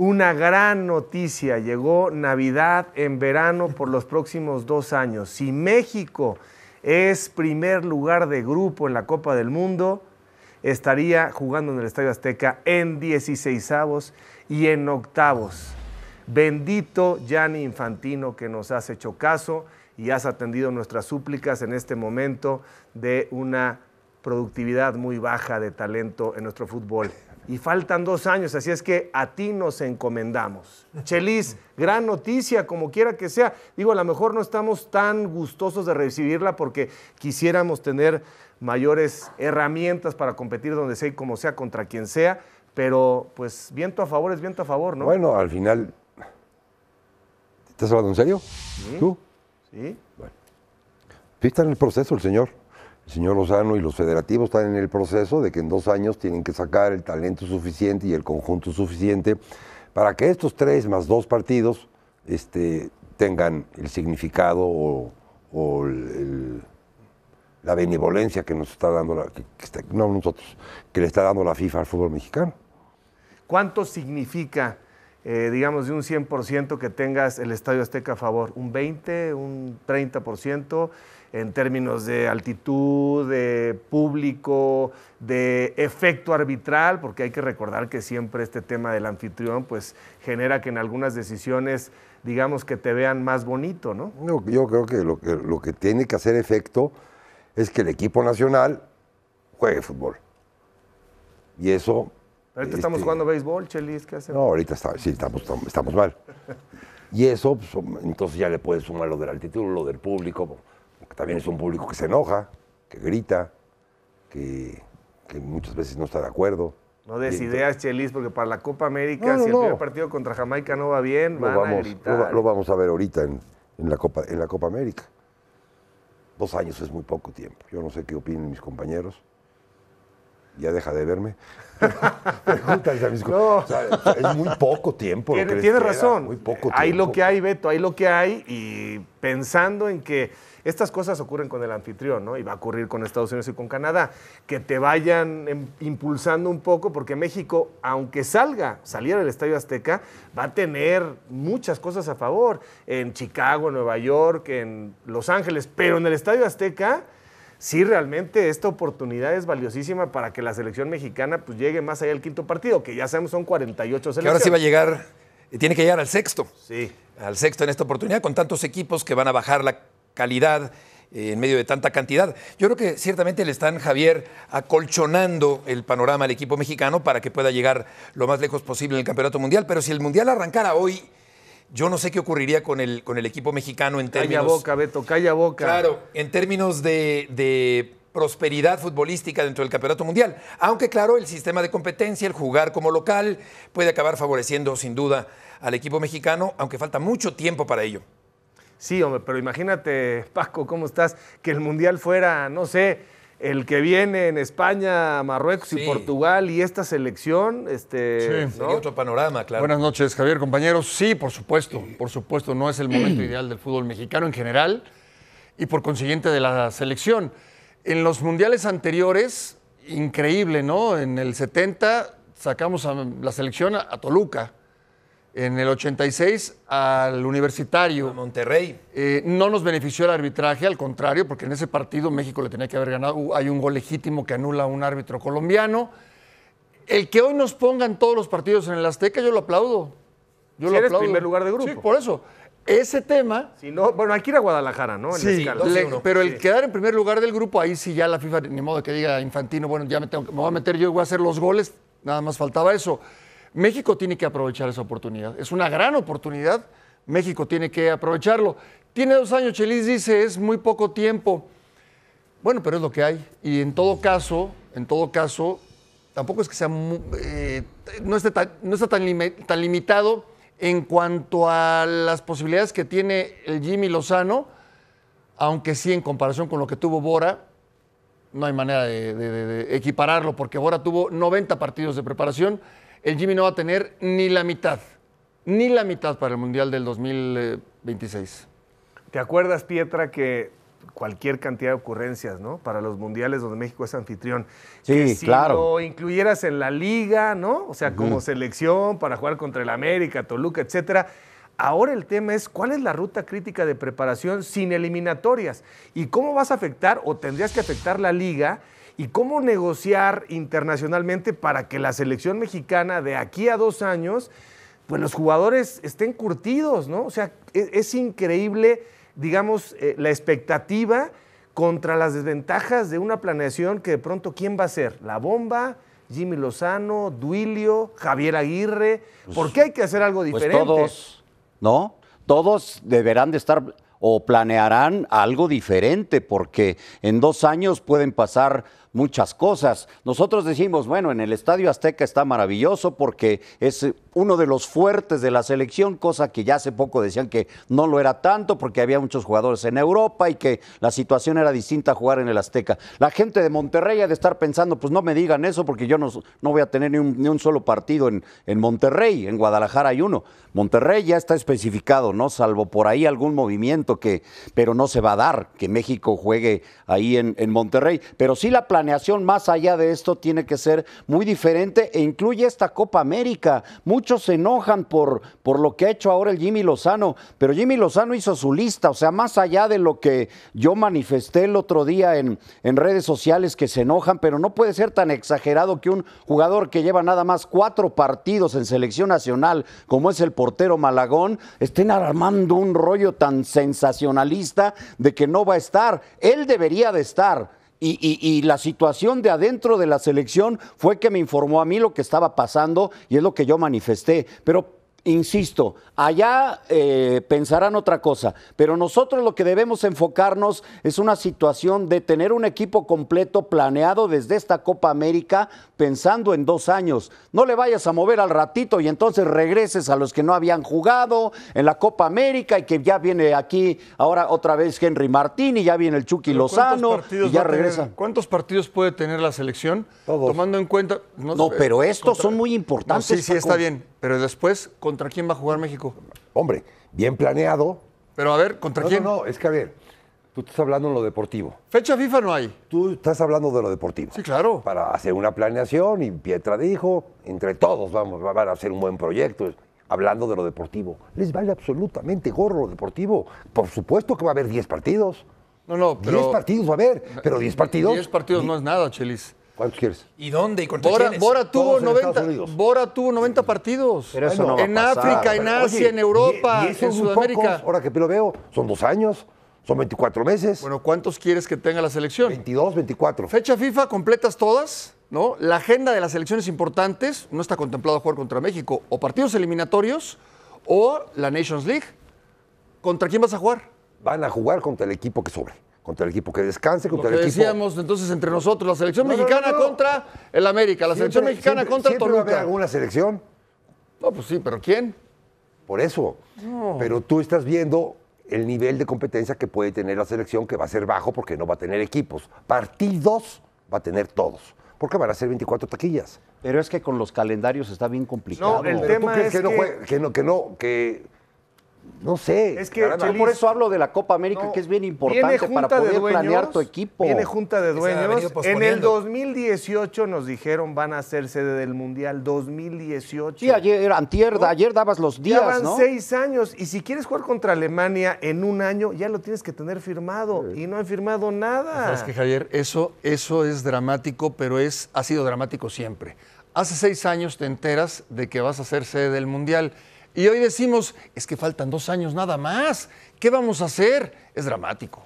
una gran noticia. Llegó Navidad en verano por los próximos dos años. Si México es primer lugar de grupo en la Copa del Mundo, estaría jugando en el Estadio Azteca en 16 y en octavos. Bendito Gianni Infantino que nos has hecho caso y has atendido nuestras súplicas en este momento de una productividad muy baja de talento en nuestro fútbol y faltan dos años, así es que a ti nos encomendamos. Chelis, gran noticia, como quiera que sea. Digo, a lo mejor no estamos tan gustosos de recibirla porque quisiéramos tener mayores herramientas para competir donde sea y como sea, contra quien sea, pero pues viento a favor es viento a favor, ¿no? Bueno, al final, ¿estás hablando en serio? ¿Tú? Sí. Bueno. Está en el proceso el señor señor Lozano y los federativos están en el proceso de que en dos años tienen que sacar el talento suficiente y el conjunto suficiente para que estos tres más dos partidos este, tengan el significado o, la benevolencia que nos está dando la, le está dando la FIFA al fútbol mexicano. ¿Cuánto significa, eh, digamos, de un 100% que tengas el Estadio Azteca a favor? ¿Un 20, un 30%? en términos de altitud, de público, de efecto arbitral, porque hay que recordar que siempre este tema del anfitrión pues genera que en algunas decisiones digamos que te vean más bonito, ¿no? yo creo que lo, que tiene que hacer efecto es que el equipo nacional juegue fútbol. Y eso Ahorita estamos este, jugando béisbol, Chelis, ¿qué hacemos? No, ahorita sí, estamos, estamos mal. y eso, pues, entonces ya le puedes sumar lo del la altitud, lo del público también es un público que se enoja, que grita, que, muchas veces no está de acuerdo. No des ideas, Chelis, porque para la Copa América, si el primer partido contra Jamaica no va bien, a Lo, vamos a ver ahorita en, la Copa, en la Copa América. Dos años es muy poco tiempo. Yo no sé qué opinan mis compañeros. Ya deja de verme. Pregúntales a mis es muy poco tiempo. tienes razón. Muy Hay lo que hay, Beto, hay lo que hay. Y pensando en que estas cosas ocurren con el anfitrión, ¿no? Y va a ocurrir con Estados Unidos y con Canadá. Que te vayan em, impulsando un poco, porque México, aunque salga, saliera del Estadio Azteca, va a tener muchas cosas a favor. En Chicago, Nueva York, en Los Ángeles, pero en el Estadio Azteca sí realmente esta oportunidad es valiosísima para que la selección mexicana pues, llegue más allá del quinto partido, que ya sabemos son 48 selecciones. Que ahora sí va a llegar, tiene que llegar al sexto. Sí. Al sexto en esta oportunidad, con tantos equipos que van a bajar la calidad eh, en medio de tanta cantidad. Yo creo que ciertamente le están, Javier, acolchonando el panorama al equipo mexicano para que pueda llegar lo más lejos posible en el Campeonato Mundial, pero si el Mundial arrancara hoy... Yo no sé qué ocurriría con el, con el equipo mexicano en términos. Calla boca, Beto, calla boca. Claro, en términos de, de prosperidad futbolística dentro del Campeonato Mundial. Aunque claro, el sistema de competencia, el jugar como local, puede acabar favoreciendo sin duda al equipo mexicano, aunque falta mucho tiempo para ello. Sí, hombre, pero imagínate, Paco, ¿cómo estás? Que el Mundial fuera, no sé, el que viene en España, Marruecos y Portugal y esta selección, este, sí. otro panorama, claro. Buenas noches, Javier, compañeros. Sí, por supuesto, por supuesto, no es el momento ideal del fútbol mexicano en general y por consiguiente de la selección. En los mundiales anteriores, increíble, ¿no? En el 70 sacamos a la selección a Toluca en el 86 al universitario. A Monterrey. Eh, no nos benefició el arbitraje, al contrario, porque en ese partido México le tenía que haber ganado. Hay un gol legítimo que anula un árbitro colombiano. El que hoy nos pongan todos los partidos en el Azteca, yo lo aplaudo. Yo lo eres primer lugar de grupo. Sí, por eso. Ese tema. Si bueno, hay que ir a Guadalajara, ¿no? sí, pero el quedar en primer lugar del grupo, ahí sí ya la FIFA, ni modo que diga infantino, bueno, ya me, tengo, me voy a meter yo voy a hacer los goles, nada más faltaba eso. México tiene que aprovechar esa oportunidad. Es una gran oportunidad. México tiene que aprovecharlo. Tiene dos años, Chelis dice, es muy poco tiempo. Bueno, pero es lo que hay. Y en todo caso, en todo caso, tampoco es que sea eh, no, no está tan, limitado en cuanto a las posibilidades que tiene el Jimmy Lozano, aunque sí en comparación con lo que tuvo Bora, no hay manera de, de equipararlo, porque Bora tuvo 90 partidos de preparación el Jimmy no va a tener ni la mitad, ni la mitad para el Mundial del 2026. ¿Te acuerdas, Pietra, que cualquier cantidad de ocurrencias, ¿no? Para los mundiales donde México es anfitrión. Sí, si lo incluyeras en la liga, ¿no? O sea, como selección para jugar contra el América, Toluca, etcétera. Ahora el tema es cuál es la ruta crítica de preparación sin eliminatorias y cómo vas a afectar o tendrías que afectar la liga y cómo negociar internacionalmente para que la selección mexicana de aquí a dos años, pues los jugadores estén curtidos, ¿no? O sea, e-, es, increíble, digamos, eh, la expectativa contra las desventajas de una planeación que de pronto, ¿quién va a ser? ¿La bomba? Jimmy Lozano, Duilio, Javier Aguirre. ¿Por pues qué hay que hacer algo pues diferente? todos, ¿no? Todos deberán de estar o planearán algo diferente, porque en dos años pueden pasar muchas cosas. Nosotros decimos, bueno, en el Estadio Azteca está maravilloso porque es uno de los fuertes de la selección, cosa que ya hace poco decían que no lo era tanto porque había muchos jugadores en Europa y que la situación era distinta a jugar en el Azteca. La gente de Monterrey ha de estar pensando, pues no me digan eso porque yo no, no voy a tener ni un, solo partido en, en Monterrey, en Guadalajara hay uno. Monterrey ya está especificado, ¿no? Salvo por ahí algún movimiento que, pero no se va a dar que México juegue ahí en, Monterrey. Pero sí la planeación más allá de esto tiene que ser muy diferente e incluye esta Copa América. Muchos se enojan por, por lo que ha hecho ahora el Jimmy Lozano, pero Jimmy Lozano hizo su lista, o sea, más allá de lo que yo manifesté el otro día en, en redes sociales que se enojan, pero no puede ser tan exagerado que un jugador que lleva nada más cuatro partidos en selección nacional, como es el portero Malagón, estén armando un rollo tan sensacionalista de que no va a estar. Él debería de estar y, la situación de adentro de la selección fue que me informó a mí lo que estaba pasando y es lo que yo manifesté. Pero Insisto, allá eh, pensarán otra cosa, pero nosotros lo que debemos enfocarnos es una situación de tener un equipo completo planeado desde esta Copa América pensando en dos años. No le vayas a mover al ratito y entonces regreses a los que no habían jugado en la Copa América y que ya viene aquí ahora otra vez Henry Martín y ya viene el Chucky Lozano ya regresa. ¿Cuántos partidos puede tener la selección? Todos. Tomando en cuenta... No, no pero estos son muy importantes. sí, sí, está bien pero después, ¿contra quién va a jugar México? Hombre, bien planeado. Pero a ver, ¿contra quién? No, no, es que a ver, tú estás hablando en lo deportivo. Fecha FIFA no hay. Tú estás hablando de lo deportivo. Sí, claro. Para hacer una planeación y Pietra dijo, entre todos vamos, a hacer un buen proyecto. Hablando de lo deportivo, les vale absolutamente gorro lo deportivo. Por supuesto que va a haber 10 partidos. No, no, pero... 10 partidos va a haber, pero 10 partidos... 10 partidos no es nada, Chelis. ¿Cuántos quieres? ¿Y dónde? ¿Y Bora, tuvo 90, Bora, tuvo 90, partidos. Pero en África, en Asia, en Europa, en Sudamérica. ahora que lo veo, son dos años. Son 24 meses. Bueno, ¿cuántos quieres que tenga la selección? 22, 24. Fecha FIFA, completas todas, ¿no? La agenda de las selecciones importantes no está contemplado jugar contra México. O partidos eliminatorios o la Nations League. ¿Contra quién vas a jugar? Van a jugar contra el equipo que sobre contra el equipo que descanse, contra Lo que el equipo. decíamos entonces entre nosotros, la selección mexicana contra el América, la selección mexicana contra el siempre va a haber alguna selección, No, pues sí, pero ¿quién? por eso. Pero tú estás viendo el nivel de competencia que puede tener la selección, que va a ser bajo porque no va a tener equipos. Partidos va a tener todos, porque van a ser 24 taquillas. Pero es que con los calendarios está bien complicado. No, el tema- es que, no no, que no, que no sé. Es que por eso hablo de la Copa América, que es bien importante para poder planear tu equipo. Tiene junta de dueños. En el 2018 nos dijeron van a ser sede del Mundial. 2018. Sí, ayer, ayer dabas los días, ya seis años. Y si quieres jugar contra Alemania en un año, ya lo tienes que tener firmado. Y no han firmado nada. Pues es que, Javier, eso, eso es dramático, pero es, ha sido dramático siempre. Hace seis años te enteras de que vas a ser sede del Mundial. Y hoy decimos, es que faltan dos años nada más. ¿Qué vamos a hacer? Es dramático.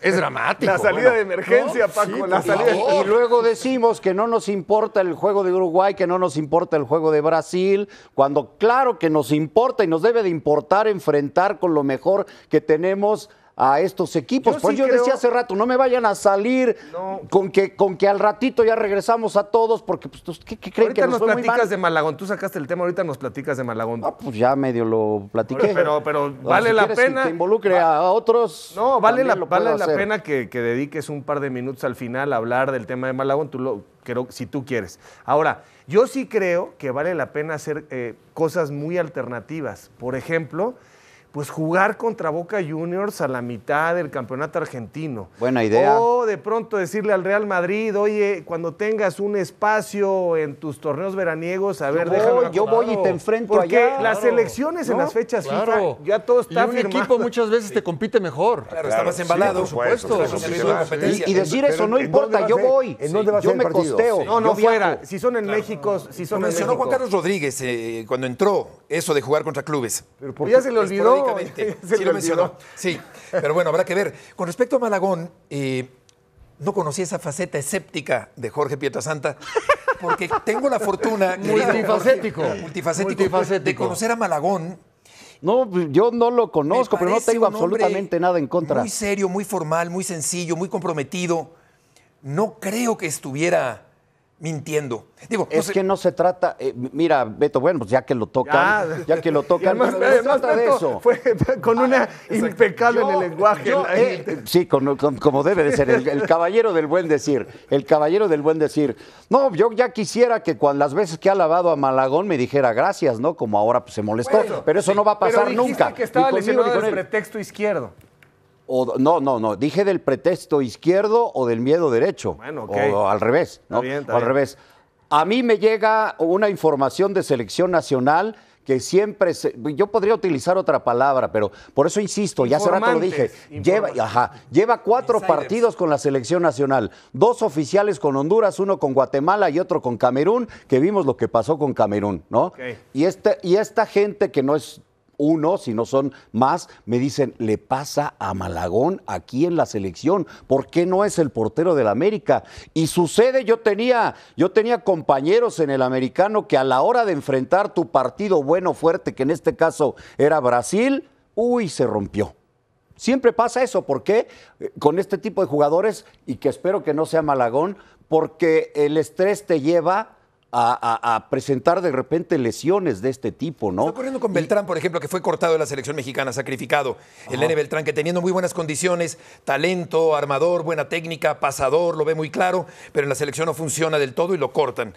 Es dramático. La salida de emergencia, Paco, la salida. y, luego decimos que no nos importa el juego de Uruguay, que no nos importa el juego de Brasil, cuando claro que nos importa y nos debe de importar enfrentar con lo mejor que tenemos a estos equipos. Pues yo decía hace rato, no me vayan a salir con, que, con que al ratito ya regresamos a todos, porque pues, pues ¿qué, creen que nos, nos platicas de Malagón, tú sacaste el tema, ahorita nos platicas de Malagón. Ah, pues ya medio lo platiqué. Pero, pero, vale la pena. Que involucre a otros. No, vale la, la pena que, dediques un par de minutos al final a hablar del tema de Malagón, tú lo, creo, si tú quieres. Ahora, yo sí creo que vale la pena hacer eh, cosas muy alternativas. Por ejemplo, pues jugar contra Boca Juniors a la mitad del campeonato argentino. Buena idea. O de pronto decirle al Real Madrid, oye, cuando tengas un espacio en tus torneos veraniegos, a ver, déjame... yo voy y te enfrento Porque allá. Porque las elecciones en las fechas ya todo está Y un equipo muchas veces te compite mejor. Claro, embalado. por supuesto. Y, decir eso no importa, yo voy. yo me costeo. No, no fuera. Si son en México, si son en México. Mencionó Juan Carlos Rodríguez eh, cuando entró eso de jugar contra clubes. Pero ya se le olvidó. sí pero bueno, habrá que ver. Con respecto a Malagón, eh, no conocí esa faceta escéptica de Jorge Pietrasanta, porque tengo la fortuna. Multifacético. De conocer a Malagón. No, pues, yo no lo conozco, pero no tengo absolutamente nada en contra. Muy serio, muy formal, muy sencillo, muy comprometido. No creo que estuviera mintiendo. es que no se trata, eh, mira, Beto, bueno, pues ya que lo tocan, ah. ya, que lo tocan, no se trata de eso. Fue con una ah, impecable en el lenguaje. Eh, eh, sí, como debe de ser, el, caballero del buen decir, el caballero del buen decir. No, yo ya quisiera que cuando, las veces que ha lavado a Malagón me dijera gracias, ¿no? Como ahora pues, se molestó, pero eso no va a pasar pero nunca. que estaba con el pretexto izquierdo no, no, no. Dije del pretexto izquierdo o del miedo derecho. o, al revés, ¿no? al revés. A mí me llega una información de selección nacional que siempre yo podría utilizar otra palabra, pero por eso insisto, ya hace rato lo dije, lleva, ajá, lleva cuatro partidos con la selección nacional, dos oficiales con Honduras, uno con Guatemala y otro con Camerún, que vimos lo que pasó con Camerún, ¿no? Y, este, y esta gente que no es uno, si no son más, me dicen, le pasa a Malagón aquí en la selección. ¿Por qué no es el portero del América? Y sucede, yo tenía, yo tenía compañeros en el americano que a la hora de enfrentar tu partido bueno, fuerte, que en este caso era Brasil, uy, se rompió. Siempre pasa eso, ¿por qué? Con este tipo de jugadores, y que espero que no sea Malagón, porque el estrés te lleva a, presentar de repente lesiones de este tipo, ¿no? Está ocurriendo con Beltrán, por ejemplo, que fue cortado de la selección mexicana, sacrificado. El N Beltrán, que teniendo muy buenas condiciones, talento, armador, buena técnica, pasador, lo ve muy claro, pero en la selección no funciona del todo y lo cortan.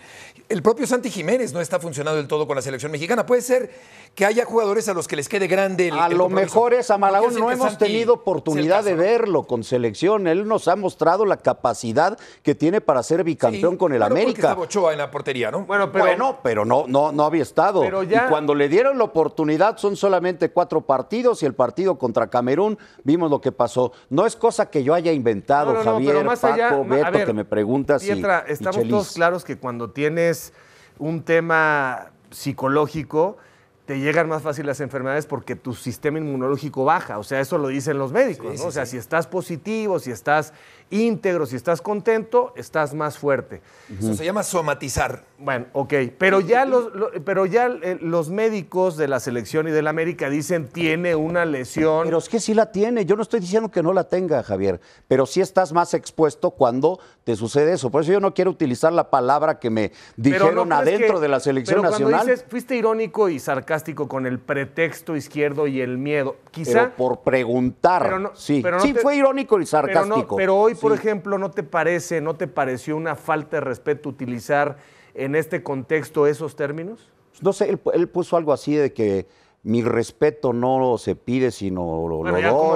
El propio Santi Jiménez no está funcionando del todo con la selección mexicana. Puede ser que haya jugadores a los que les quede grande el. A lo mejor es a Malagón, no, hemos tenido oportunidad de verlo con selección. Él nos ha mostrado la capacidad que tiene para ser bicampeón con el claro, América. Ochoa en la portería. Bueno, pero, pero no, no, no había estado. Y cuando le dieron la oportunidad son solamente cuatro partidos y el partido contra Camerún, vimos lo que pasó. No es cosa que yo haya inventado, Javier, Paco, Beto, que me preguntas. Pietra, estamos todos claros que cuando tienes un tema psicológico, te llegan más fácil las enfermedades porque tu sistema inmunológico baja. O sea, eso lo dicen los médicos, o sea, si estás positivo, si estás íntegro, si estás contento, estás más fuerte. Eso se llama somatizar. Bueno, ok, pero ya los, pero ya eh, los médicos de la selección y del América dicen tiene una lesión. Pero es que sí la tiene, yo no estoy diciendo que no la tenga, Javier, pero sí estás más expuesto cuando te sucede eso. Por eso yo no quiero utilizar la palabra que me dijeron adentro de la selección pero nacional. Cuando dices, fuiste irónico y sarcástico con el pretexto izquierdo y el miedo. Quizá pero por preguntar. sí, pero sí fue irónico y sarcástico. Pero, no, pero hoy por ejemplo, no te parece, no te pareció una falta de respeto utilizar en este contexto esos términos? No sé, él, puso algo así de que mi respeto no se pide, sino lo, doy, algo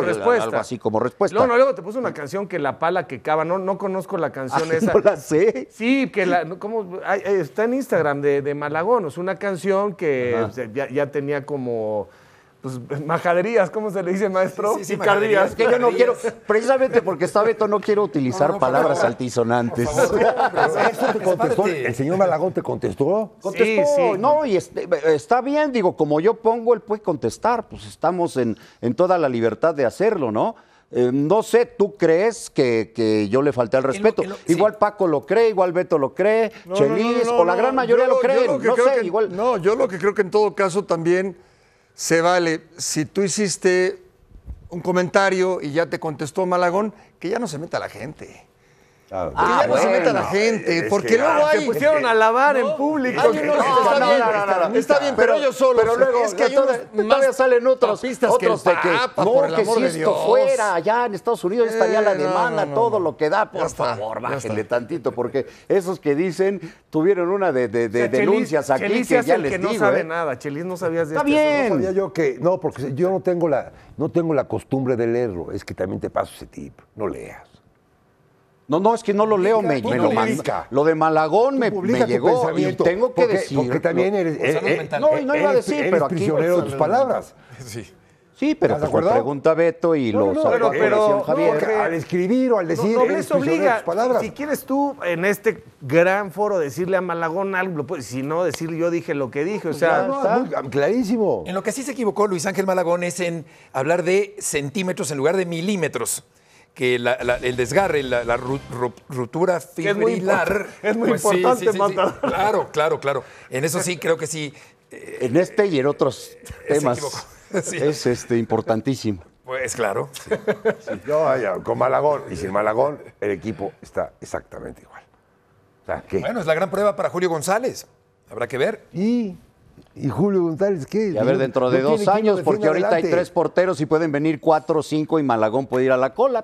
así como respuesta. No, no, luego te puso una canción que La Pala que Cava, no, no conozco la canción ah, esa. No la sé. Sí, que la, cómo, está en Instagram de, de Malagón, es una canción que ya, tenía como pues, majaderías, ¿cómo se le dice, maestro? Sí, sí, que yo no quiero, precisamente porque está Beto, no quiero utilizar palabras altisonantes. el señor Malagón te contestó. sí, sí. no, y este, está bien, digo, como yo pongo, él puede contestar, pues estamos en, toda la libertad de hacerlo, ¿no? Eh, no sé, tú crees que, yo le falté al respeto. igual Paco lo cree, igual Beto lo cree, o la gran mayoría lo creen. no sé, igual... No, yo lo que creo que en todo caso también se vale. Si tú hiciste un comentario y ya te contestó Malagón, que ya no se meta la gente. Ah, ya no se meta la gente, porque luego hay... Se pusieron a lavar en público. está, bien, está bien, pero, ellos solos. Pero luego es que todavía salen otros, pistas otros que no, por el amor si esto fuera allá en Estados Unidos estaría eh, la demanda, todo lo que da, por favor, bájenle tantito, porque esos que dicen tuvieron una de, denuncias aquí Chelis que ya el les que no sabe ¿eh? nada, Chelis no sabías de Está este bien. No sabía yo que no, porque yo no tengo la no tengo la costumbre de leerlo, es que también te paso ese tipo, no leas. No, no, es que no lo leo, me, lo manda. Lo de Malagón me, llegó y tengo que decir. Porque también eres. Eh, eh, no, no iba a decir, pero aquí. prisionero de tus palabras. Sí. Sí, pero te pues pregunta Beto y lo pero, pero al escribir o al decir. No, obliga. Palabras. Si quieres tú en este gran foro decirle a Malagón algo, si no decir yo dije lo que dije, o pues sea, está. clarísimo. En lo que sí se equivocó Luis Ángel Malagón es en hablar de centímetros en lugar de milímetros que el desgarre, la, ruptura fibrilar. Es muy, pues importante, sí, Claro, claro, claro. En eso sí creo que sí. Eh, en este y en otros eh, temas. Es este, importantísimo. Pues claro. No con Malagón y sin Malagón, el equipo está exactamente igual. Bueno, es la gran prueba para Julio González. Habrá que ver. Y Julio González qué? Y a ver, dentro de dos años, porque ahorita hay tres porteros y pueden venir cuatro, cinco y Malagón puede ir a la cola.